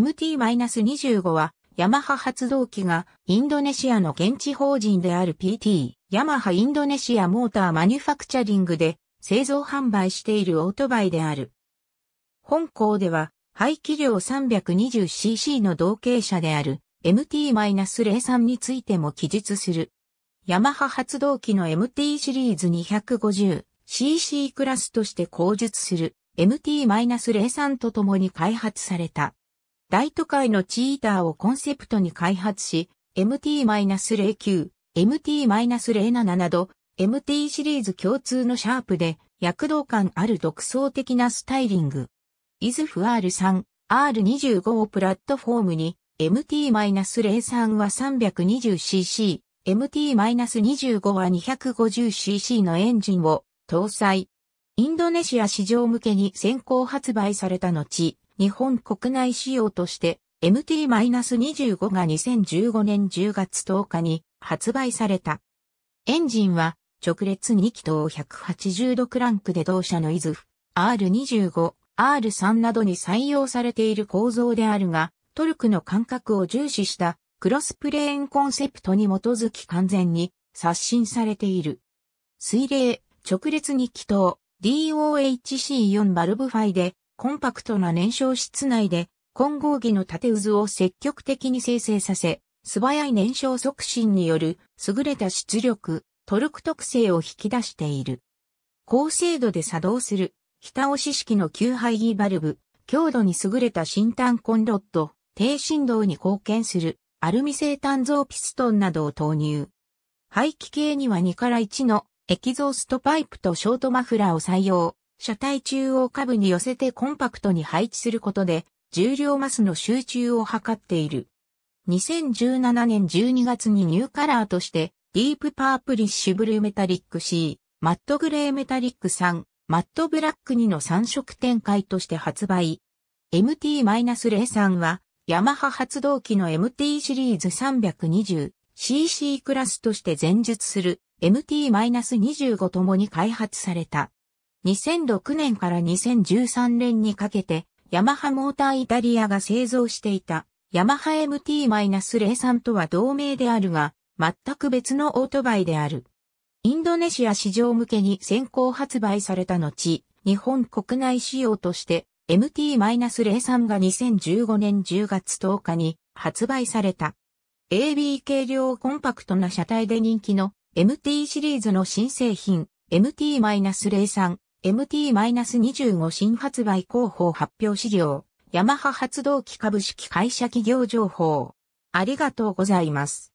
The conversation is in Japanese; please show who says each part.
Speaker 1: MT-25 は、ヤマハ発動機がインドネシアの現地法人である PT、ヤマハインドネシアモーターマニュファクチャリングで製造販売しているオートバイである。本校では、排気量 320cc の同型車である MT-03 についても記述する。ヤマハ発動機の MT シリーズ 250cc クラスとして講述する MT-03 と共に開発された。大都会のチーターをコンセプトに開発し、MT-09、MT-07 など、MT シリーズ共通のシャープで、躍動感ある独創的なスタイリング。イズフ R3、R25 をプラットフォームに、MT-03 は 320cc、MT-25 は 250cc のエンジンを搭載。インドネシア市場向けに先行発売された後、日本国内仕様として MT-25 が2015年10月10日に発売された。エンジンは直列2気筒180度クランクで同社のイズフ R25、R3 などに採用されている構造であるが、トルクの感覚を重視したクロスプレーンコンセプトに基づき完全に刷新されている。水冷、直列2気筒、DOHC4 バルブファイでコンパクトな燃焼室内で混合技の縦渦を積極的に生成させ、素早い燃焼促進による優れた出力、トルク特性を引き出している。高精度で作動する、非押し式の吸排儀バルブ、強度に優れた新炭コンロット、低振動に貢献する、アルミ製炭造ピストンなどを投入。排気系には2から1の液ゾーストパイプとショートマフラーを採用。車体中央下部に寄せてコンパクトに配置することで、重量マスの集中を図っている。2017年12月にニューカラーとして、ディープパープリッシュブルーメタリック C、マットグレーメタリック3、マットブラック2の3色展開として発売。MT-03 は、ヤマハ発動機の MT シリーズ 320cc クラスとして前述する MT-25 ともに開発された。2006年から2013年にかけて、ヤマハモーターイタリアが製造していた、ヤマハ MT-03 とは同名であるが、全く別のオートバイである。インドネシア市場向けに先行発売された後、日本国内仕様として MT-03 が2015年10月10日に発売された。AB 軽量コンパクトな車体で人気の MT シリーズの新製品 MT-03 MT-25 新発売広報発表資料、ヤマハ発動機株式会社企業情報。ありがとうございます。